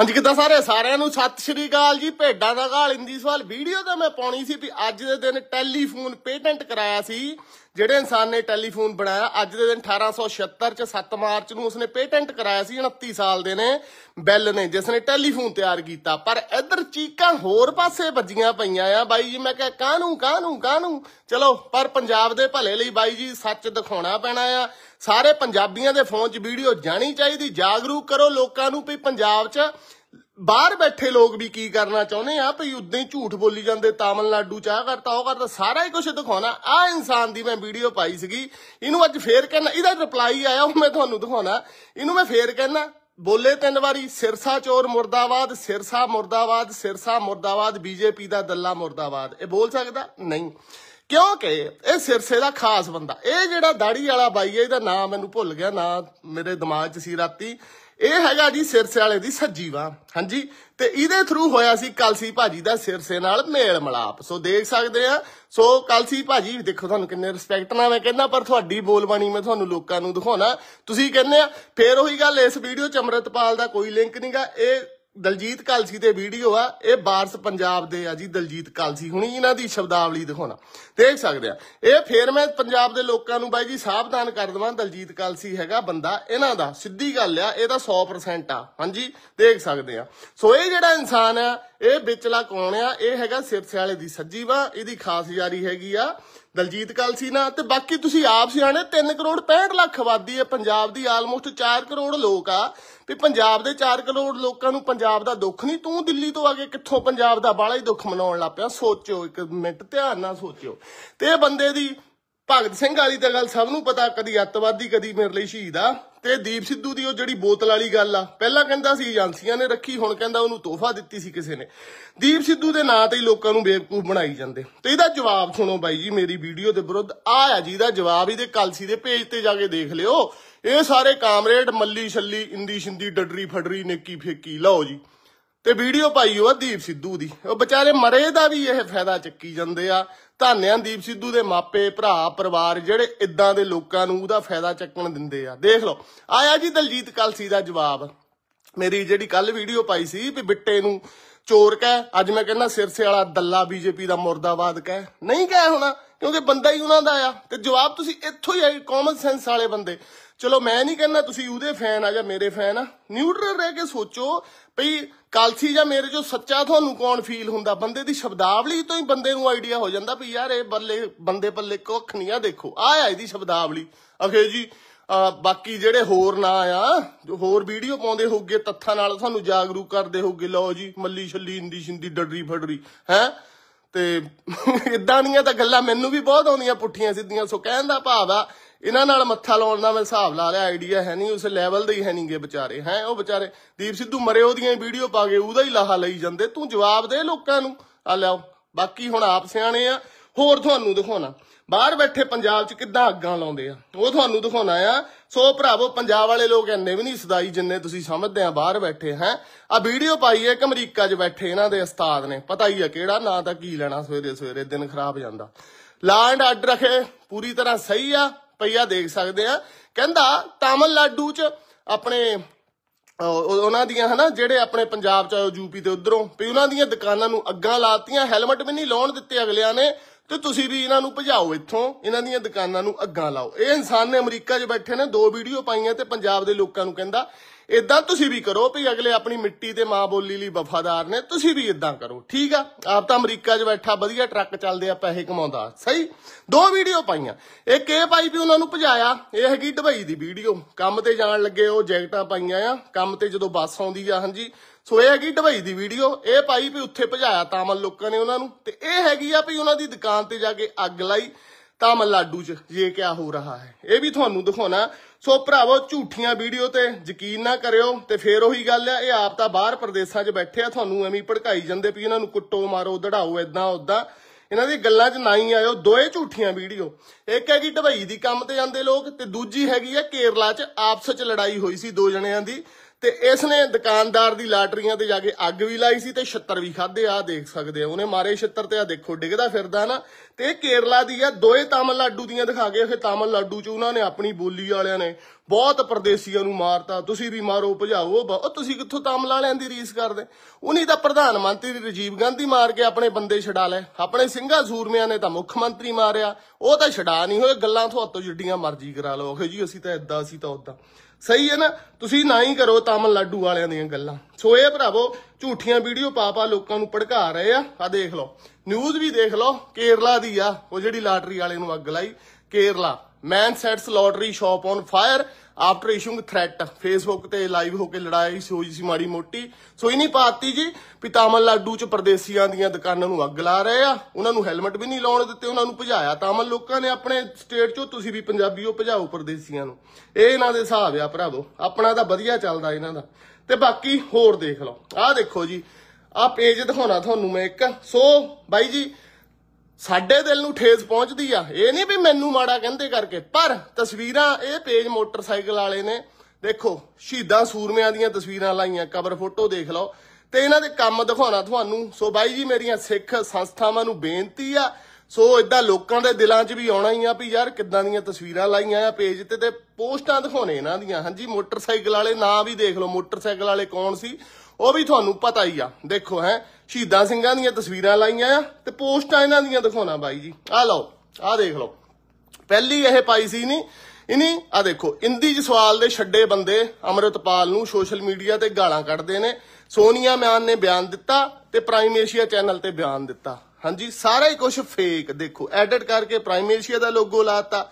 ਹਾਂਜੀ ਕਿਦਾਂ ਸਾਰੇ ਸਾਰਿਆਂ ਨੂੰ ਸਤਿ ਸ਼੍ਰੀ ਅਕਾਲ ਜੀ ਭੇਡਾਂ ਦਾ ਘਾਲ ਇੰਦੀ ਸਵਾਲ ਵੀਡੀਓ ਤਾਂ ਮੈਂ ਪਾਉਣੀ ਸੀ ਵੀ ਅੱਜ ਦੇ ਦਿਨ ਟੈਲੀਫੋਨ ਪੇਟੈਂਟ ਕਰਾਇਆ ਸੀ ਜਿਹੜੇ ਇਨਸਾਨ ਨੇ ਟੈਲੀਫੋਨ ਬਣਾਇਆ ਅੱਜ ਦੇ ਦਿਨ 1876 ਚ 7 ਮਾਰਚ ਨੂੰ ਉਸਨੇ ਪੇਟੈਂਟ ਕਰਾਇਆ ਸੀ 29 ਸਾਲ ਦੇ ਨੇ ਬੈਲ ਨੇ ਜਿਸ ਨੇ ਟੈਲੀਫੋਨ ਤਿਆਰ ਕੀਤਾ ਪਰ ਇਧਰ ਚੀਕਾਂ ਹੋਰ ਪਾਸੇ ਵੱਜੀਆਂ ਪਈਆਂ ਆ ਬਾਈ ਜੀ ਮੈਂ ਕਿਹਾ ਕਾਹਨੂੰ ਕਾਹਨੂੰ ਕਾਹਨੂੰ ਚਲੋ ਪਰ ਪੰਜਾਬ ਦੇ ਭਲੇ ਲਈ ਬਾਈ ਜੀ ਸੱਚ ਦਿਖਾਉਣਾ ਪੈਣਾ ਆ ਸਾਰੇ ਪੰਜਾਬੀਆਂ ਦੇ ਫੋਨ 'ਚ ਵੀਡੀਓ ਜਾਣੀ ਚਾਹੀਦੀ ਜਾਗਰੂਕ ਕਰੋ ਲੋਕਾਂ ਨੂੰ ਵੀ ਪੰਜਾਬ 'ਚ ਬਾਹਰ ਬੈਠੇ ਲੋਕ ਵੀ ਕੀ ਕਰਨਾ ਚਾਹੁੰਦੇ ਆ ਭਈ ਉਦਾਂ ਹੀ ਝੂਠ ਬੋਲੀ ਜਾਂਦੇ ਤਾਮਿਲਨਾਡੂ ਚਾਹ ਕਰਤਾ ਉਹ ਕਰਤਾ ਸਾਰਾ ਹੀ ਕੁਝ ਦਿਖਾਉਣਾ ਆ ਇਨਸਾਨ ਦੀ ਮੈਂ ਵੀਡੀਓ ਪਾਈ ਸੀਗੀ ਇਹਨੂੰ ਅੱਜ ਫੇਰ ਕਹਿਣਾ ਇਹਦਾ ਰਿਪਲਾਈ ਆਇਆ ਉਹ ਮੈਂ ਤੁਹਾਨੂੰ ਦਿਖਾਉਣਾ ਇਹਨੂੰ ਮੈਂ ਫੇਰ ਕਹਿਣਾ ਬੋਲੇ ਤਿੰਨ ਵਾਰੀ ਸਿਰਸਾ ਚੋਰ ਮੁਰਦਾਬਾਦ ਸਿਰਸਾ ਮੁਰਦਾਬਾਦ ਸਿਰਸਾ ਮੁਰਦਾਬਾਦ ਬੀਜੇਪੀ ਦਾ ਦੱਲਾ ਮੁਰਦਾਬਾਦ ਇਹ ਬੋਲ ਸਕਦਾ ਨਹੀਂ ਕਿਉਂਕਿ ਇਹ ਸਿਰਸੇ ਦਾ ਖਾਸ ਬੰਦਾ ਇਹ ਜਿਹੜਾ ਦਾੜੀ ਵਾਲਾ ਬਾਈ ਹੈ ਇਹਦਾ ਨਾਮ ਮੈਨੂੰ ਭੁੱਲ ਗਿਆ ਨਾ ਮੇਰੇ ਦਿਮਾਗ 'ਚ ਸੀ ਰਾਤੀ ਇਹ ਹੈਗਾ ਜੀ ਸਿਰਸੇ ਵਾਲੇ ਦੀ ਸੱਜੀਵਾ ਹਾਂਜੀ ਤੇ ਇਹਦੇ ਥਰੂ ਹੋਇਆ ਸੀ ਕਲਸੀ ਭਾਜੀ ਦਾ ਸਿਰਸੇ ਨਾਲ ਮੇਲ ਮਲਾਪ ਸੋ ਦੇਖ ਸਕਦੇ ਆ ਸੋ ਕਲਸੀ ਭਾਜੀ ਦੇਖੋ ਤੁਹਾਨੂੰ ਕਿੰਨੇ ਰਿਸਪੈਕਟ ਨਾਲ ਮੈਂ ਕਹਿੰਦਾ ਪਰ ਤੁਹਾਡੀ ਬੋਲਬਾਣੀ ਮੈਂ ਤੁਹਾਨੂੰ ਲੋਕਾਂ ਨੂੰ ਦਿਖਾਉਣਾ ਤੁਸੀਂ ਕਹਿੰਦੇ ਆ ਫੇਰ ਉਹੀ ਗੱਲ ਇਸ ਵੀਡੀਓ ਚ ਅਮਰਤਪਾਲ ਦਾ ਕੋਈ ਲਿੰਕ ਨਹੀਂਗਾ ਇਹ ਦਲਜੀਤ ਕਾਲਸੀ ਦੇ ਵੀਡੀਓ ਆ ਇਹ ਬਾਰਸ ਪੰਜਾਬ ਦੇ ਆ ਜੀ ਦਲਜੀਤ ਕਾਲਸੀ ਹੁਣੀ ਇਹਨਾਂ ਦੀ ਸ਼ਬਦਾਵਲੀ ਦਿਖਾਉਣਾ ਦੇਖ ਸਕਦੇ ਆ ਇਹ ਫੇਰ ਮੈਂ ਪੰਜਾਬ ਦੇ ਲੋਕਾਂ ਨੂੰ ਬਾਈ ਜੀ ਸਾਵਧਾਨ ਕਰ ਦਵਾਂ ਦਲਜੀਤ ਕਾਲਸੀ ਹੈਗਾ ਬੰਦਾ ਇਹਨਾਂ ਦਾ ਸਿੱਧੀ ਗੱਲ ਆ ਇਹ ਤਾਂ 100% ਆ ਹਾਂਜੀ ਦੇਖ ਸਕਦੇ ਆ ਸੋ ਇਹ ਜਿਹੜਾ ਇਨਸਾਨ ਆ ਇਹ ਵਿਚਲਾ ਕੌਣ ਆ ਇਹ ਹੈਗਾ ਸਿਰਸੇ ਵਾਲੇ ਦੀ ਸੱਜੀ ਵਾ ਇਹਦੀ ਖਾਸ ਯਾਰੀ ਹੈਗੀ ਆ ਦਲਜੀਤ ਸੀ ਨਾ ਤੇ ਬਾਕੀ ਤੁਸੀਂ ਆਪ ਸਿਆਣੇ 3 ਕਰੋੜ 65 ਲੱਖ ਆਬਾਦੀ ਹੈ ਪੰਜਾਬ ਦੀ ਆਲਮੋਸਟ 4 ਕਰੋੜ ਲੋਕ ਆ ਵੀ ਪੰਜਾਬ ਦੇ 4 ਕਰੋੜ ਲੋਕਾਂ ਨੂੰ ਪੰਜਾਬ ਦਾ ਦੁੱਖ ਨਹੀਂ ਤੂੰ ਦਿੱਲੀ ਤੋਂ ਆ ਕੇ ਕਿੱਥੋਂ ਪੰਜਾਬ ਦਾ ਬਾਲਾ ਹੀ ਦੁੱਖ ਮਨਾਉਣ ਲੱਪਿਆ ਸੋਚੋ ਇੱਕ ਮਿੰਟ ਧਿਆਨ ਨਾਲ ਸੋਚਿਓ ਤੇ ਇਹ ਬੰਦੇ ਦੀ ਭਗਤ ਸਿੰਘ ਵਾਲੀ ਤਾਂ ਗੱਲ ਸਭ ਨੂੰ ਪਤਾ ਕਦੀ ਅੱਤਵਾਦੀ ਕਦੀ ਮੇਰੇ ਲਈ ਸ਼ਹੀਦ ਆ ਤੇ ਦੀਪ ਸਿੱਧੂ ਦੀ ਉਹ ਜਿਹੜੀ ਬੋਤਲ ਵਾਲੀ ਗੱਲ ਆ ਪਹਿਲਾਂ ਕਹਿੰਦਾ ਸੀ ਏਜੰਸੀਆਂ ਨੇ ਰੱਖੀ ਹੁਣ ਕਹਿੰਦਾ ਉਹਨੂੰ ਤੋਹਫਾ ਦਿੱਤੀ ਸੀ ਕਿਸੇ ਨੇ ਦੀਪ ਸਿੱਧੂ ਦੇ ਨਾਂ ਤੇ ਹੀ ਲੋਕਾਂ ਨੂੰ ਬੇਵਕੂਫ ਬਣਾਈ ਜਾਂਦੇ ਤੇ ਇਹਦਾ ਜਵਾਬ ਸੁਣੋ ਬਾਈ ਜੀ ਮੇਰੀ ਵੀਡੀਓ ਦੇ ਵਿਰੁੱਧ ਆ ਆ ਜੀ ਦਾ ਜਵਾਬ ਇਹਦੇ ਕਲਸੀ ਦੇ ਪੇਜ ਤੇ ਜਾ ਕੇ ਦੇਖ ਲਿਓ ਇਹ ਸਾਰੇ ਕਾਮਰੇਡ ਮੱਲੀ ਛੱਲੀ ਇੰਦੀ ਸ਼ਿੰਦੀ ਡੱਡਰੀ ਫੜਰੀ ਨੇਕੀ ਫੇਕੀ ਲਓ ਜੀ ਤੇ ਵੀਡੀਓ ਪਾਈ ਉਹ ਦੀਪ ਸਿੱਧੂ ਦੀ ਉਹ ਵਿਚਾਰੇ ਮਰੇ ਦਾ ਵੀ ਇਹ ਫਾਇਦਾ ਚੱਕੀ ਜਾਂਦੇ ਆ ਧੰਨਿਆਂ ਦੀਪ ਸਿੱਧੂ ਦੇ ਮਾਪੇ ਭਰਾ ਪਰਿਵਾਰ ਜਿਹੜੇ ਇਦਾਂ ਦੇ ਲੋਕਾਂ ਨੂੰ ਉਹਦਾ ਫਾਇਦਾ ਚੱਕਣ ਦਿੰਦੇ ਆ ਦੇਖ ਲਓ ਆਇਆ ਜੀ ਦਲਜੀਤ ਕਲਸੀ ਦਾ ਜਵਾਬ ਮੇਰੀ ਜਿਹੜੀ ਕੱਲ ਵੀਡੀਓ ਪਾਈ ਸੀ ਵੀ ਬਿੱਟੇ ਨੂੰ ਚੋਰ ਕਹਿ ਅੱਜ ਮੈਂ ਕਹਿੰਦਾ ਸਿਰਸੇ ਵਾਲਾ ਦੱਲਾ ਬੀਜੇਪੀ ਦਾ ਮੁਰਦਾਬਾਦ ਕਹਿ ਨਹੀਂ ਕਹਿ ਹੋਣਾ ਕਿਉਂਕਿ ਬੰਦਾ ਹੀ ਉਹਨਾਂ ਦਾ ਆ ਤੇ ਜਵਾਬ ਤੁਸੀਂ ਇੱਥੋਂ ਹੀ ਆਈ ਕਾਮਨ ਸੈਂਸ ਵਾਲੇ ਬੰਦੇ ਚਲੋ ਮੈਂ ਨਹੀਂ ਕਹਿੰਦਾ ਤੁਸੀਂ ਉਹਦੇ ਫੈਨ ਆ ਜਾਂ ਮੇਰੇ ਫੈਨ ਆ ਨਿਊਟਰਲ ਰਹਿ ਕੇ ਸੋਚੋ ਭਈ ਕਾਲਸੀ ਜਾਂ ਮੇਰੇ ਜੋ ਸੱਚਾ ਤੁਹਾਨੂੰ ਕੌਣ ਫੀਲ ਹੁੰਦਾ ਬੰਦੇ ਦੀ ਸ਼ਬਦਾਵਲੀ ਤੋਂ ਹੀ ਬੰਦੇ ਨੂੰ ਆਈਡੀਆ ਹੋ ਜਾਂਦਾ ਭਈ ਯਾਰ ਇਹ ਬੱਲੇ ਬੰਦੇ ਪੱਲੇ ਕੁੱਖ ਨਹੀਂ ਆ ਦੇਖੋ ਆ ਆ ਇਹਦੀ ਸ਼ਬਦਾਵਲੀ ਅਖੇ ਜੀ ਬਾਕੀ ਜਿਹੜੇ ਹੋਰ ਨਾ ਆ ਜੋ ਹੋਰ ਵੀਡੀਓ ਪਾਉਂਦੇ ਹੋਗੇ ਤੱਥਾਂ ਨਾਲ ਤੁਹਾਨੂੰ ਜਾਗਰੂਕ ਕਰਦੇ ਹੋਗੇ ਲਓ ਜੀ ਮੱਲੀ ਛੱਲੀ ਇੰਦੀ ਛਿੰਦੀ ਡੱਡਰੀ ਫੜਰੀ ਹੈ ਤੇ ਇਦਾਂ ਨਹੀਂ ਤਾਂ ਗੱਲਾਂ ਮੈਨੂੰ ਵੀ ਬਹੁਤ ਆਉਂਦੀਆਂ ਪੁੱਠੀਆਂ ਸਿੱਧੀਆਂ ਸੋ ਕਹਿਣ ਦਾ ਭਾਵ ਆ ਇਹਨਾਂ ਨਾਲ ਮੱਥਾ ਲਾਉਣ ਦਾ ਮੈਂ ਹਿਸਾਬ ਲਾ ਲਿਆ ਆਈਡੀਆ ਹੈ ਨਹੀਂ ਉਸ ਲੈਵਲ ਦੇ ਹੀ ਹੈ ਨਹੀਂਗੇ ਵਿਚਾਰੇ ਹੈ ਉਹ ਵਿਚਾਰੇ ਦੀਪ ਸਿੱਧੂ ਮਰੇ ਉਹਦੀਆਂ ਵੀਡੀਓ ਪਾ ਕੇ ਉਹਦਾ ਹੀ ਲਾਹਾ ਲਈ ਜਾਂਦੇ ਤੂੰ ਜਵਾਬ ਦੇ ਲੋਕਾਂ ਨੂੰ ਆ ਲਿਆਓ ਬਾਕੀ ਹੁਣ ਆਪ ਸਿਆਣੇ ਆ ਹੋਰ ਤੁਹਾਨੂੰ ਦਿਖਾਉਣਾ ਬਾਹਰ ਬੈਠੇ ਪੰਜਾਬ 'ਚ ਕਿੱਦਾਂ ਅੱਗਾਂ ਲਾਉਂਦੇ ਆ ਉਹ ਤੁਹਾਨੂੰ ਦਿਖਾਉਣਾ ਆ ਸੋ ਭਰਾਵੋ ਪੰਜਾਬ ਵਾਲੇ ਲੋਕ ਐਨੇ ਵੀ ਨਹੀਂ ਸਦਾਈ ਜਿੰਨੇ ਤੁਸੀਂ ਸਮਝਦੇ ਆ ਬਾਹਰ ਬੈਠੇ ਹੈ ਆ ਵੀਡੀਓ ਪਾਈ ਹੈ ਇੱਕ ਅਮਰੀਕਾ 'ਚ ਬੈਠੇ ਇਹਨਾਂ ਦੇ ਉਸਤਾਦ ਨੇ ਪਤਾ ਹੀ ਆ ਕਿਹੜਾ ਨਾਂ ਤਾਂ ਕੀ ਲੈਣਾ ਸਵੇਰੇ ਸਵੇਰੇ ਦਿਨ ਖਰਾਬ ਜਾਂਦਾ ਲੈਂਡ ਅੱਡ ਰਖੇ ਪੂਰੀ ਤਰ੍ਹਾਂ ਸਹੀ ਆ ਪਈਆ ਦੇਖ ਸਕਦੇ ਆ ਕਹਿੰਦਾ ਲਾਡੂ 'ਚ ਆਪਣੇ ਉਹਨਾਂ ਦੀਆਂ ਹਨਾ ਜਿਹੜੇ ਆਪਣੇ ਪੰਜਾਬ ਚ ਆਏ ਯੂਪੀ ਤੇ ਉਧਰੋਂ ਵੀ ਉਹਨਾਂ ਦੀਆਂ ਦੁਕਾਨਾਂ ਨੂੰ ਅੱਗਾਂ ਲਾਤੀਆਂ ਹੈਲਮਟ ਵੀ ਨਹੀਂ ਲਾਉਣ ਦਿੱਤੇ ਅਗਲਿਆਂ ਨੇ ਤੇ ਤੁਸੀਂ ਵੀ ਇਹਨਾਂ ਨੂੰ ਭਜਾਓ ਇੱਥੋਂ ਇਹਨਾਂ ਦੀਆਂ ਦੁਕਾਨਾਂ ਨੂੰ ਅੱਗਾਂ ਲਾਓ ਇਹ ਇਨਸਾਨ ਨੇ ਅਮਰੀਕਾ 'ਚ ਬੈਠੇ ਨੇ ਦੋ ਵੀਡੀਓ ਪਾਈਆਂ ਤੇ ਪੰਜਾਬ ਦੇ ਲੋਕਾਂ ਨੂੰ ਕਹਿੰਦਾ ਇਦਾਂ ਤੁਸੀਂ ਵੀ ਕਰੋ ਵੀ ਅਗਲੇ ਆਪਣੀ ਮਿੱਟੀ ਤੇ ਮਾਂ ਬੋਲੀ ਲਈ ਵਫਾਦਾਰ ਨੇ ਤੁਸੀਂ ਵੀ ਇਦਾਂ ਕਰੋ ਠੀਕ ਆ ਆਪ ਤਾਂ ਅਮਰੀਕਾ 'ਚ ਬੈਠਾ ਵਧੀਆ ਟਰੱਕ ਚੱਲਦੇ ਆ ਪੈਸੇ ਕਮਾਉਂਦਾ ਸਹੀ ਦੋ ਵੀਡੀਓ ਪਾਈਆਂ ਇੱਕ ਇਹ ਪਾਈ ਵੀ ਉਹਨਾਂ ਨੂੰ ਭਜਾਇਆ ਇਹ ਹੈਗੀ ਦੁਬਈ ਦੀ ਵੀਡੀਓ ਕੰਮ ਤੇ ਜਾਣ ਲੱਗੇ ਉਹ ਜੈਕਟਾਂ ਪਾਈਆਂ ਆ ਕੰਮ ਤੇ ਜਦੋਂ ਬੱਸ ਆਉਂਦੀ ਆ ਹਾਂਜੀ ਸੋ ਇਹ ਹੈਗੀ ਡਬਈ ਦੀ ਵੀਡੀਓ ਇਹ ਪਾਈ ਵੀ ਉੱਥੇ ਭਜਾਇਆ ਤਾਮਲ ਲੋਕਾਂ ਨੇ ਉਹਨਾਂ ਨੂੰ ਤੇ ਇਹ ਹੈਗੀ ਆ ਵੀ ਉਹਨਾਂ ਦੀ ਦੁਕਾਨ ਤੇ ਜਾ ਕੇ ਅੱਗ ਲਾਈ ਤਾਮਲ ਲਾਡੂ 'ਚ ਇਹ ਕਿਆ ਹੋ ਰਹਾ ਹੈ ਇਹ ਵੀ ਤੁਹਾਨੂੰ ਦਿਖਾਉਣਾ ਸੋ ਭਰਾਵੋ ਝੂਠੀਆਂ ਵੀਡੀਓ ਤੇ ਯਕੀਨ ਨਾ ਕਰਿਓ ਤੇ ਫੇਰ ਉਹੀ ਗੱਲ ਆ ਇਹ ਆਪ ਤਾਂ ਬਾਹਰ ਪ੍ਰਦੇਸ਼ਾਂ 'ਚ ਬੈਠੇ ਆ ਤੁਹਾਨੂੰ ਐਵੇਂ ਭੜਕਾਈ ਜਾਂਦੇ ਵੀ ਇਹਨਾਂ ਨੂੰ ਕੁੱਟੋ ਮਾਰੋ ਧੜਾਓ ਐਦਾਂ ਉਦਾਂ ਇਹਨਾਂ ਦੀ ਗੱਲਾਂ 'ਚ ਨਾ ਹੀ ਆਇਓ ਦੋਏ ਝੂਠੀਆਂ ਵੀਡੀਓ ਇੱਕ ਹੈਗੀ ਡਬਈ ਦੀ ਕੰਮ ਤੇ ਜਾਂਦੇ ਲੋਕ ਤੇ ਦੂਜੀ ਹੈਗੀ ਆ ਕੇਰਲਾ 'ਚ ਆਪਸ 'ਚ ਲੜਾਈ ਹੋਈ ਸੀ ਦੋ ਜਣਿਆਂ ਦੀ ਤੇ ਇਸ ਨੇ ਦੁਕਾਨਦਾਰ ਦੀ ਲਾਟਰੀਆਂ ਤੇ ਜਾ ਕੇ ਅੱਗ ਵੀ ਲਾਈ ਸੀ ਤੇ 76 ਵੀ ਖਾਦੇ ਆ ਦੇਖ ਸਕਦੇ ਆ ਉਹਨੇ ਮਾਰੇ 76 ਤੇ ਆ ਦੇਖੋ ਡਿੱਗਦਾ ਫਿਰਦਾ ਨਾ ਤੇ ਇਹ ਕੇਰਲਾ ਦੀ ਆ ਦੋਏ ਲਾਡੂ ਦੀਆਂ ਦਿਖਾ ਕੇ ਤਾਮਲ ਲਾਡੂ ਚ ਉਹਨਾਂ ਨੇ ਆਪਣੀ ਬੋਲੀ ਵਾਲਿਆਂ ਨੇ ਬਹੁਤ ਪਰਦੇਸੀਆਂ ਨੂੰ ਮਾਰਤਾ ਤੁਸੀਂ ਵੀ ਮਾਰੋ ਭਜਾਓ ਉਹ ਤੁਸੀਂ ਕਿੱਥੋਂ ਤਾਮਿਲ ਵਾਲਿਆਂ ਦੀ ਰੀਸ ਕਰਦੇ ਉਨੀ ਤਾਂ ਪ੍ਰਧਾਨ ਮੰਤਰੀ ਰਜੀਵ ਗਾਂਧੀ ਮਾਰ ਕੇ ਆਪਣੇ ਬੰਦੇ ਛਡਾ ਲੈ ਆਪਣੇ ਸਿੰਘਾਂ ਸੂਰਮਿਆਂ ਨੇ ਤਾਂ ਮੁੱਖ ਮੰਤਰੀ ਮਾਰਿਆ ਉਹ ਤਾਂ ਛਡਾ ਨਹੀਂ ਹੋਏ ਗੱਲਾਂ ਤੁਹਾਤੋਂ ਜਿੱਡੀਆਂ ਮਰਜ਼ੀ ਕਰਾ ਲਓ ਅਖੇ ਜੀ ਅਸੀਂ ਤਾਂ ਇਦਾਂ ਅਸੀਂ ਤਾਂ ਉਦਾਂ ਸਹੀ ਹੈ ਨਾ ਤੁਸੀਂ ਨਾ ਹੀ ਕਰੋ ਤਾਮਨ ਲਾਡੂ ਵਾਲਿਆਂ ਦੀਆਂ ਗੱਲਾਂ ਸੋ ਇਹ ਭਰਾਵੋ ਝੂਠੀਆਂ ਵੀਡੀਓ ਪਾ ਪਾ ਲੋਕਾਂ ਨੂੰ ਭੜਕਾ ਰਹੇ ਆ ਆ ਦੇਖ ਲਓ ਨਿਊਜ਼ ਵੀ ਦੇਖ ਲਓ ਕੇਰਲਾ ਦੀ ਆ ਉਹ ਜਿਹੜੀ ਲਾਟਰੀ ਵਾਲੇ ਨੂੰ ਅੱਗ ਲਾਈ Kerala man sets lottery shop on fire after issuing threat Facebook ਤੇ ਲਾਈਵ ਹੋ ਕੇ ਲੜਾਈ ਹੋਈ ਸੀ ਮਾੜੀ ਮੋਟੀ ਸੋ ਇਨੀ ਪਾਤੀ ਜੀ ਪਿਤਾਮਲ ਲਾਡੂ ਚ ਪਰਦੇਸੀਆਂ ਦੀਆਂ ਦੁਕਾਨਾਂ ਨੂੰ ਅੱਗ ਲਾ ਰਹੇ ਆ ਉਹਨਾਂ ਨੂੰ ਹੈਲਮਟ ਵੀ ਨਹੀਂ ਲਾਉਣ ਦਿੱਤੇ ਉਹਨਾਂ ਨੂੰ ਭਜਾਇਆ ਤਾਮਲ ਲੋਕਾਂ ਨੇ ਆਪਣੇ ਸਟੇਟ ਚੋਂ ਤੁਸੀਂ ਵੀ ਪੰਜਾਬੀਓ ਭਜਾਓ ਪਰਦੇਸੀਆਂ ਨੂੰ ਇਹ ਇਹਨਾਂ ਦੇ ਹਿਸਾਬ ਆ ਭਰਾਵੋ ਆਪਣਾ ਤਾਂ ਵਧੀਆ ਚੱਲਦਾ ਇਹਨਾਂ ਦਾ ਤੇ ਬਾਕੀ ਹੋਰ ਦੇਖ ਲਓ ਆਹ ਦੇਖੋ ਜੀ ਆ ਪੇਜ ਦਿਖਾਉਣਾ ਤੁਹਾਨੂੰ ਮੈਂ ਇੱਕ ਸੋ ਬਾਈ ਜੀ ਸਾਡੇ ਦਿਲ ਨੂੰ ਠੇਸ ਪਹੁੰਚਦੀ ਆ ਇਹ ਨਹੀਂ ਵੀ ਮੈਨੂੰ ਮਾੜਾ ਕਹਿੰਦੇ ਕਰਕੇ ਪਰ ਤਸਵੀਰਾਂ ਇਹ ਪੇਜ ਮੋਟਰਸਾਈਕਲ ਵਾਲੇ ਨੇ ਦੇਖੋ ਸ਼ਹੀਦਾਂ ਸੂਰਮਿਆਂ ਦੀਆਂ ਤਸਵੀਰਾਂ ਲਾਈਆਂ ਕਬਰ ਫੋਟੋ ਦੇਖ ਲਓ ਤੇ ਇਹਨਾਂ ਦੇ ਕੰਮ ਦਿਖਾਉਣਾ ਤੁਹਾਨੂੰ ਸੋ ਬਾਈ ਜੀ ਮੇਰੀਆਂ ਸਿੱਖ ਸੰਸਥਾਵਾਂ ਨੂੰ ਬੇਨਤੀ ਆ ਸੋ ਇਦਾਂ ਲੋਕਾਂ ਦੇ ਦਿਲਾਂ 'ਚ ਵੀ ਆਉਣਾ ਹੀ ਆ ਵੀ ਯਾਰ ਕਿੱਦਾਂ ਦੀਆਂ ਤਸਵੀਰਾਂ ਲਾਈਆਂ ਆ ਪੇਜ ਤੇ ਤੇ ਪੋਸਟਾਂ ਦਿਖਾਉਣੇ ਇਹਨਾਂ ਦੀਆਂ ਹਾਂਜੀ ਮੋਟਰਸਾਈਕਲ ਵਾਲੇ ਨਾਂ ਵੀ ਦੇਖ ਲਓ ਮੋਟਰਸਾਈਕਲ ਵਾਲੇ ਕੌਣ ਸੀ ਉਹ ਵੀ ਤੁਹਾਨੂੰ ਪਤਾ ਹੀ ਆ ਦੇਖੋ ਹੈ ਸ਼ਹੀਦਾਂ ਸਿੰਘਾਂ ਦੀਆਂ ਤਸਵੀਰਾਂ ਲਾਈਆਂ ਆ ਤੇ ਪੋਸਟਾਂ ਇਹਨਾਂ ਦੀਆਂ ਦਿਖਾਉਣਾ ਬਾਈ ਜੀ ਆ ਲਓ ਆ ਦੇਖ ਲਓ ਪਹਿਲੀ ਇਹ ਪਾਈ ਸੀ ਨਹੀਂ ਇਨੀ ਆ ਦੇਖੋ ਇੰਦੀ ਜਸਵਾਲ ਦੇ ਛੱਡੇ ਬੰਦੇ ਅਮਰਿਤਪਾਲ ਨੂੰ ਸੋਸ਼ਲ ਮੀਡੀਆ ਤੇ ਗਾਲਾਂ ਕੱਢਦੇ ਨੇ ਸੋਨੀਆ ਮਾਨ ਨੇ ਬਿਆਨ ਦਿੱਤਾ ਤੇ ਪ੍ਰਾਈਮ ਏਸ਼ੀਆ ਚੈਨਲ ਤੇ ਬਿਆਨ ਦਿੱਤਾ ਹਾਂਜੀ ਸਾਰਾ ਹੀ ਕੁਝ ਫੇਕ ਦੇਖੋ ਐਡਿਟ ਕਰਕੇ ਪ੍ਰਾਈਮ ਏਸ਼ੀਆ ਦਾ ਲੋਗੋ ਲਾਤਾ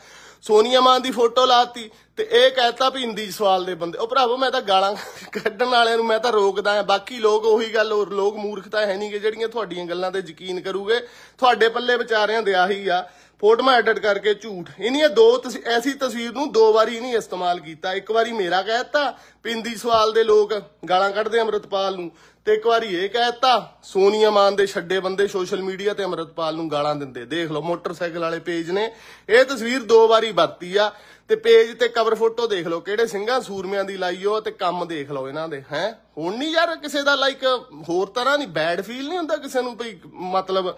ਸੋਨੀਆ ਮਾਨ ਦੀ ਫੋਟੋ ਲਾਤੀ ਤੇ ਇਹ ਕਹਿਤਾ ਵੀ ਹਿੰਦੀ ਸਵਾਲ ਦੇ ਬੰਦੇ ਉਹ ਭਰਾਵੋ ਮੈਂ ਤਾਂ ਗਾਲਾਂ ਕੱਢਣ ਵਾਲਿਆਂ ਨੂੰ ਮੈਂ ਤਾਂ ਰੋਕਦਾ ਆ ਬਾਕੀ ਲੋਕ ਉਹੀ ਗੱਲ ਹੋਰ ਲੋਕ ਮੂਰਖਤਾ ਹੈ ਨਹੀਂਗੇ ਜਿਹੜੀਆਂ ਤੁਹਾਡੀਆਂ ਗੱਲਾਂ ਤੇ ਯਕੀਨ ਕਰੂਗੇ ਤੁਹਾਡੇ ਪੱਲੇ ਵਿਚਾਰਿਆਂ ਦੇ ਆਹੀ ਆ ਫੋਟੋਆਂ ਐਡਿਟ ਕਰਕੇ ਝੂਠ ਇਹਨੀਆਂ ਦੋ ਐਸੀ ਤਸਵੀਰ ਨੂੰ ਦੋ ਵਾਰੀ ਨਹੀਂ ਇਸਤੇਮਾਲ ਕੀਤਾ ਇੱਕ ਵਾਰੀ ਮੇਰਾ ਕਹਿਤਾ ਪਿੰਦੀ ਸਵਾਲ ਦੇ ਲੋਕ ਗਾਲਾਂ ਕੱਢਦੇ ਅਮਰਤਪਾਲ ਨੂੰ ਤੇ ਇੱਕ ਵਾਰੀ ਇਹ ਕਹਿਤਾ ਸੋਨੀਆ ਮਾਨ ਦੇ ਛੱਡੇ ਬੰਦੇ ਸੋਸ਼ਲ ਮੀਡੀਆ ਤੇ ਅਮਰਤਪਾਲ ਨੂੰ ਗਾਲਾਂ ਦਿੰਦੇ ਦੇਖ ਲਓ ਮੋਟਰਸਾਈਕਲ ਵਾਲੇ ਪੇਜ ਨੇ ਇਹ ਤਸਵੀਰ ਦੋ ਵਾਰੀ ਵਰਤੀ ਆ ਤੇ ਪੇਜ ਤੇ ਕਵਰ ਫੋਟੋ ਦੇਖ ਲਓ ਕਿਹੜੇ ਸਿੰਘਾਂ ਸੂਰਮਿਆਂ ਦੀ ਲਾਈਓ ਤੇ ਕੰਮ ਦੇਖ ਲਓ ਇਹਨਾਂ ਦੇ ਹੈ ਹੁਣ ਨਹੀਂ ਯਾਰ ਕਿਸੇ ਦਾ ਲਾਈਕ ਹੋਰ ਤਰ੍ਹਾਂ ਨਹੀਂ ਬੈਡ ਫੀਲ ਨਹੀਂ ਹੁੰਦਾ ਕਿਸੇ ਨੂੰ ਭਈ ਮਤਲਬ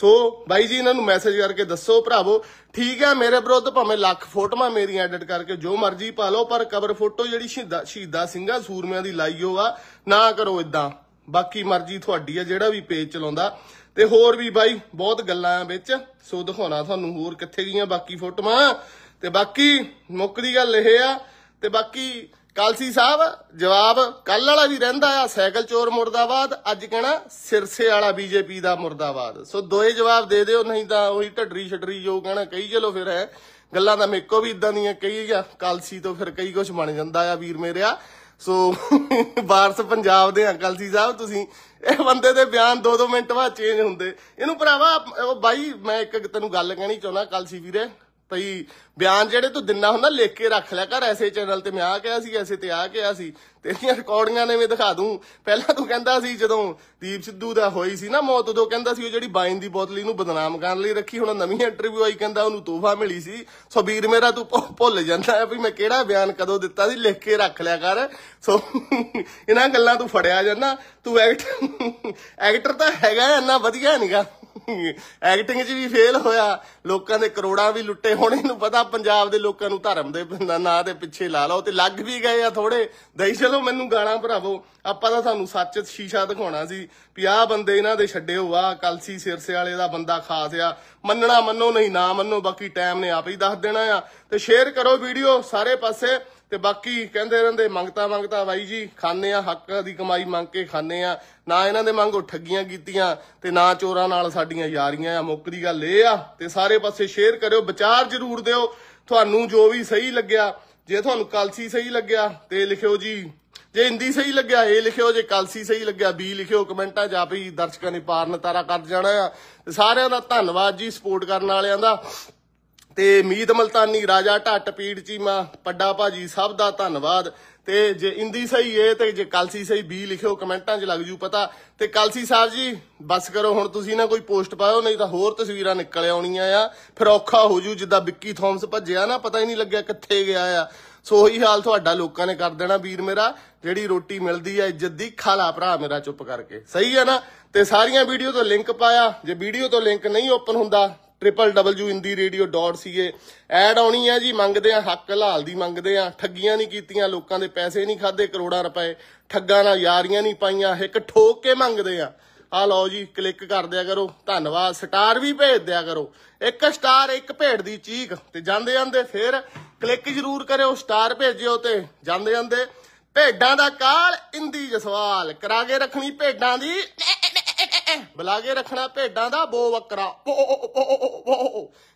ਸੋ ਬਾਈ ਜੀ ਇਹਨਾਂ ਨੂੰ ਮੈਸੇਜ ਕਰਕੇ ਦੱਸੋ ਭਰਾਵੋ ਠੀਕ ਹੈ ਮੇਰੇ ਵਿਰੁੱਧ ਭਾਵੇਂ ਲੱਖ ਫੋਟੋਆਂ ਮੇਰੀਆਂ ਐਡਿਟ ਕਰਕੇ ਜੋ ਮਰਜ਼ੀ ਪਾ ਲਓ ਪਰ ਕਬਰ ਫੋਟੋ ਜਿਹੜੀ ਸ਼ਹੀਦਾ ਸ਼ਹੀਦਾ ਸੂਰਮਿਆਂ ਦੀ ਲਾਈ ਆ ਨਾ ਕਰੋ ਇਦਾਂ ਬਾਕੀ ਮਰਜ਼ੀ ਤੁਹਾਡੀ ਆ ਜਿਹੜਾ ਵੀ ਪੇਜ ਚਲਾਉਂਦਾ ਤੇ ਹੋਰ ਵੀ ਬਾਈ ਬਹੁਤ ਗੱਲਾਂ ਆ ਵਿੱਚ ਸੋ ਦਿਖਾਉਣਾ ਤੁਹਾਨੂੰ ਹੋਰ ਕਿੱਥੇ ਗਈਆਂ ਬਾਕੀ ਫੋਟੋਆਂ ਤੇ ਬਾਕੀ ਮੁੱਕਦੀ ਗੱਲ ਇਹ ਆ ਤੇ ਬਾਕੀ ਕਲਸੀ ਸਾਹਿਬ ਜਵਾਬ ਕੱਲ ਵਾਲਾ ਵੀ ਰਹਿੰਦਾ ਆ ਸਾਈਕਲ ਚੋਰ ਮੁਰਦਾਬਾਦ ਅੱਜ ਕਹਿਣਾ ਸਿਰਸੇ ਵਾਲਾ ਬੀਜੇਪੀ ਦਾ ਮੁਰਦਾਬਾਦ ਸੋ ਦੋਏ ਜਵਾਬ ਦੇ ਦਿਓ ਨਹੀਂ ਤਾਂ ਉਹੀ ਢੱਡਰੀ ਛੱਡਰੀ ਜੋ ਕਹਿਣਾ ਕਹੀ ਚਲੋ ਫਿਰ ਹੈ ਗੱਲਾਂ ਤਾਂ ਮੇਕੋ ਵੀ ਇਦਾਂ ਦੀਆਂ ਕਹੀ ਆ ਕਲਸੀ ਤੋਂ ਫਿਰ ਕਈ ਕੁਝ ਬਣ ਜਾਂਦਾ ਆ ਵੀਰ ਮੇਰਿਆ ਸੋ ਬਾਰਸ ਪੰਜਾਬ ਦੇ ਆ ਕਾਲਸੀ ਸਾਹਿਬ ਤੁਸੀਂ ਇਹ ਬੰਦੇ ਦੇ ਬਿਆਨ 2-2 ਮਿੰਟ ਬਾਅਦ ਚੇਂਜ ਹੁੰਦੇ ਇਹਨੂੰ ਭਰਾਵਾ ਉਹ ਬਾਈ ਮੈਂ ਇੱਕ ਤੈਨੂੰ ਗੱਲ ਕਹਿਣੀ ਚਾਹੁੰਦਾ ਕਲਸੀ ਵੀਰੇ ਤਈ ਬਿਆਨ ਜਿਹੜੇ ਤੂੰ ਦਿੰਨਾ ਹੁੰਦਾ ਲਿਖ ਕੇ ਰੱਖ ਲਿਆ ਕਰ ਐਸੇ ਚੈਨਲ ਤੇ ਮੈਂ ਆ ਕਿਹਾ ਸੀ ਐਸੇ ਤੇ ਆ ਕਿਹਾ ਸੀ ਤੇਰੀਆਂ ਰਿਕਾਰਡਿੰਗਾਂ ਨੇ ਮੈਂ ਦਿਖਾ ਦੂੰ ਪਹਿਲਾਂ ਤੂੰ ਕਹਿੰਦਾ ਸੀ ਜਦੋਂ ਦੀਪ ਸਿੱਧੂ ਦਾ ਹੋਈ ਸੀ ਨਾ ਮੌਤ ਉਦੋਂ ਕਹਿੰਦਾ ਸੀ ਉਹ ਜਿਹੜੀ ਬਾਈਨ ਦੀ ਬੋਤਲ ਇਹਨੂੰ ਬਦਨਾਮ ਕਰਨ ਲਈ ਰੱਖੀ ਹੁਣ ਨਵੀਂ ਇੰਟਰਵਿਊ ਆਈ ਕਹਿੰਦਾ ਉਹਨੂੰ ਤੋਹਫਾ ਮਿਲੀ ਸੀ ਸੋ ਵੀਰ ਮੇਰਾ ਤੂੰ ਭੁੱਲ ਜਾਂਦਾ ਹੈ ਵੀ ਮੈਂ ਕਿਹੜਾ ਬਿਆਨ ਕਦੋਂ ਦਿੱਤਾ ਸੀ ਲਿਖ ਕੇ ਰੱਖ ਲਿਆ ਕਰ ਸੋ ਇਹਨਾਂ ਗੱਲਾਂ ਤੂੰ ਫੜਿਆ ਜਾਂਦਾ ਤੂੰ ਐਕਟਰ ਐਕਟਰ ਤਾਂ ਹੈਗਾ ਇੰਨਾ ਵਧੀਆ ਨਹੀਂਗਾ ਐਕਟਿੰਗ 'ਚ ਵੀ ਫੇਲ ਹੋਇਆ ਲੋਕਾਂ ਦੇ ਕਰੋੜਾਂ ਵੀ ਲੁੱਟੇ ਹੋਣੇ ਨੂੰ ਪਤਾ ਪੰਜਾਬ ਦੇ ਲੋਕਾਂ ਨੂੰ ਧਰਮ ਦੇ ਨਾਂ ਦੇ ਪਿੱਛੇ ਲਾ ਲਓ ਤੇ ਲੱਗ ਵੀ ਗਏ ਆ ਥੋੜੇ ਦਈ ਚਲੋ ਮੈਨੂੰ ਗਾਲਾਂ ਭਰਾਵੋ ਆਪਾਂ ਤਾਂ ਤੁਹਾਨੂੰ ਸੱਚ ਸ਼ੀਸ਼ਾ ਦਿਖਾਉਣਾ ਸੀ ਵੀ ਆਹ ਬੰਦੇ ਇਹਨਾਂ ਦੇ ਛੱਡੇ ਹੋ ਆ ਕਲਸੀ ਸਿਰਸੇ ਵਾਲੇ ਦਾ ਬੰਦਾ ਖਾਸ ਆ ਮੰਨਣਾ ਮੰਨੋ ਨਹੀਂ ਨਾ ਮੰਨੋ ਬਾਕੀ ਟਾਈਮ ਨੇ ਆਪ ਹੀ ਦੱਸ ਦੇਣਾ ਆ ਤੇ ਸ਼ੇਅਰ ਕਰੋ ਵੀਡੀਓ ਸਾਰੇ ਪਾਸੇ ਤੇ ਬਾਕੀ ਕਹਿੰਦੇ ਰਹਿੰਦੇ ਮੰਗਤਾ ਮੰਗਤਾ ਬਾਈ ਜੀ ਖਾਣੇ ਆ ਹੱਕ ਦੀ ਕਮਾਈ ਮੰਗ ਕੇ ਖਾਣੇ ਆ ਨਾ ਇਹਨਾਂ ਦੇ ਮੰਗੋ ਠੱਗੀਆਂ ਕੀਤੀਆਂ ਤੇ ਨਾ ਚੋਰਾਂ ਨਾਲ ਸਾਡੀਆਂ ਯਾਰੀਆਂ ਆ ਮੁੱਕ ਦੀ ਗੱਲ ਇਹ ਆ ਤੇ ਸਾਰੇ ਪਾਸੇ ਸ਼ੇਅਰ ਕਰਿਓ ਵਿਚਾਰ ਜ਼ਰੂਰ ਦਿਓ ਤੁਹਾਨੂੰ ਜੋ ਵੀ ਸਹੀ ਲੱਗਿਆ ਜੇ ਤੁਹਾਨੂੰ ਕਲਸੀ ਸਹੀ ਲੱਗਿਆ ਤੇ ਲਿਖਿਓ ਜੀ ਜੇ ਹਿੰਦੀ ਸਹੀ ਲੱਗਿਆ ਏ ਲਿਖਿਓ ਜੇ ਕਲਸੀ ਸਹੀ ਲੱਗਿਆ ਬੀ ਲਿਖਿਓ ਕਮੈਂਟਾਂ ਜਾਂ ਵੀ ਦਰਸ਼ਕਾਂ ਨੇ ਪਾਰਨ ਤਾਰਾ ਕਰ ਜਾਣਾ ਆ ਸਾਰਿਆਂ ਦਾ ਧੰਨਵਾਦ ਜੀ ਸਪੋਰਟ ਕਰਨ ਵਾਲਿਆਂ ਦਾ ਤੇ ਮੀਤ ਮਲਤਾਨੀ ਰਾਜਾ ਢੱਟ ਪੀੜ ਚੀਮਾ ਪੱਡਾ ਭਾਜੀ ਸਭ ਦਾ ਧੰਨਵਾਦ ਤੇ ਜੇ ਇੰਦੀ ਸਹੀ ਏ ਤੇ ਜੇ ਕਲਸੀ ਸਹੀ ਬੀ ਲਿਖਿਓ ਕਮੈਂਟਾਂ 'ਚ ਲੱਗ ਜੂ ਪਤਾ ਤੇ ਕਲਸੀ ਸਾਹਿਬ ਜੀ ਬਸ ਕਰੋ ਹੁਣ ਤੁਸੀਂ ਨਾ ਕੋਈ ਪੋਸਟ ਪਾਇਓ ਨਹੀਂ ਤਾਂ ਹੋਰ ਤਸਵੀਰਾਂ ਨਿਕਲ ਆਉਣੀਆਂ ਆ ਫਿਰ ਔਖਾ ਹੋ ਜੂ ਜਿੱਦਾਂ ਵਿੱਕੀ ਥੌਮਸ ਭੱਜਿਆ ਨਾ ਪਤਾ ਹੀ ਨਹੀਂ ਲੱਗਿਆ ਕਿੱਥੇ ਗਿਆ ਆ ਸੋ ਹੀ ਹਾਲ ਤੁਹਾਡਾ ਲੋਕਾਂ ਨੇ ਕਰ ਦੇਣਾ ਵੀਰ ਮੇਰਾ ਜਿਹੜੀ ਰੋਟੀ ਮਿਲਦੀ ਆ ਇੱਜ਼ਤ ਦੀ ਖਾਲਾ ਭਰਾ ਮੇਰਾ ਚੁੱਪ ਕਰਕੇ ਸਹੀ ਆ ਨਾ ਤੇ ਸਾਰੀਆਂ ਵੀਡੀਓ ਤੋਂ ਲਿੰਕ ਪਾਇਆ ਜੇ ਵੀਡੀਓ ਤੋਂ ਲਿੰਕ ਨਹੀਂ ਓਪਨ ਹੁੰਦਾ www.indiradio.ca ਐਡ ਆਉਣੀ ਹੈ ਜੀ ਮੰਗਦੇ ਆ ਹੱਕ ਹਲਾਲ ਦੀ ਮੰਗਦੇ ਆ ਠੱਗੀਆਂ ਨਹੀਂ ਕੀਤੀਆਂ ਲੋਕਾਂ ਦੇ ਪੈਸੇ ਨਹੀਂ ਖਾਦੇ ਕਰੋੜਾਂ ਰੁਪਏ ਠੱਗਾਂ ਨਾਲ ਯਾਰੀਆਂ ਨਹੀਂ ਪਾਈਆਂ ਇੱਕ ਠੋਕ ਕੇ ਮੰਗਦੇ ਆ ਆ ਲਓ ਜੀ ਕਲਿੱਕ ਕਰ ਦਿਆ ਕਰੋ ਧੰਨਵਾਦ ਸਟਾਰ ਵੀ ਭੇਜ ਦਿਆ ਕਰੋ ਇੱਕ ਸਟਾਰ ਇੱਕ ਭੇਡ ਦੀ ਚੀਕ ਤੇ ਜਾਂਦੇ ਜਾਂਦੇ ਫੇਰ ਕਲਿੱਕ ਜ਼ਰੂਰ ਕਰਿਓ ਸਟਾਰ ਭੇਜਿਓ ਤੇ ਜਾਂਦੇ ਜਾਂਦੇ ਭੇਡਾਂ ਦਾ ਕਾਲ ਇੰਦੀ ਜਸਵਾਲ ਕਰਾ ਕੇ ਰੱਖਣੀ ਭੇਡਾਂ ਦੀ ਬੁਲਾ ਬਲਾਗੇ ਰੱਖਣਾ ਭੇਡਾਂ ਦਾ ਬੋ ਬੱਕਰਾ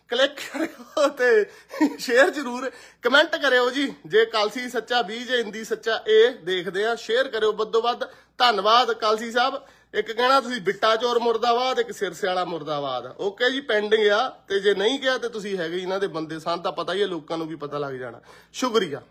ਕਲਿੱਕ ਕਰਿਓ ਤੇ ਸ਼ੇਅਰ ਜ਼ਰੂਰ ਕਮੈਂਟ ਕਰਿਓ ਜੀ ਜੇ ਕਾਲਸੀ ਸੱਚਾ ਵੀ ਜੇ ਹਿੰਦੀ ਸੱਚਾ ਏ ਦੇਖਦੇ ਆ ਸ਼ੇਅਰ ਕਰਿਓ ਵੱਧੋ ਵੱਧ ਧੰਨਵਾਦ ਕਾਲਸੀ ਸਾਹਿਬ ਇੱਕ ਕਹਿਣਾ ਤੁਸੀਂ ਬਿੱਟਾ ਚੋਰ ਮੁਰਦਾਬਾਦ ਇੱਕ ਸਿਰਸੇ ਵਾਲਾ ਮੁਰਦਾਬਾਦ ਓਕੇ ਜੀ ਪੈਂਡਿੰਗ ਆ ਤੇ ਜੇ ਨਹੀਂ ਗਿਆ ਤੇ ਤੁਸੀਂ ਹੈਗੇ ਇਹਨਾਂ ਦੇ ਬੰਦੇ ਸਾਨੂੰ ਤਾਂ ਪਤਾ ਹੀ ਹੈ ਲੋਕਾਂ ਨੂੰ ਵੀ ਪਤਾ ਲੱਗ ਜਾਣਾ ਸ਼ੁਕਰੀਆ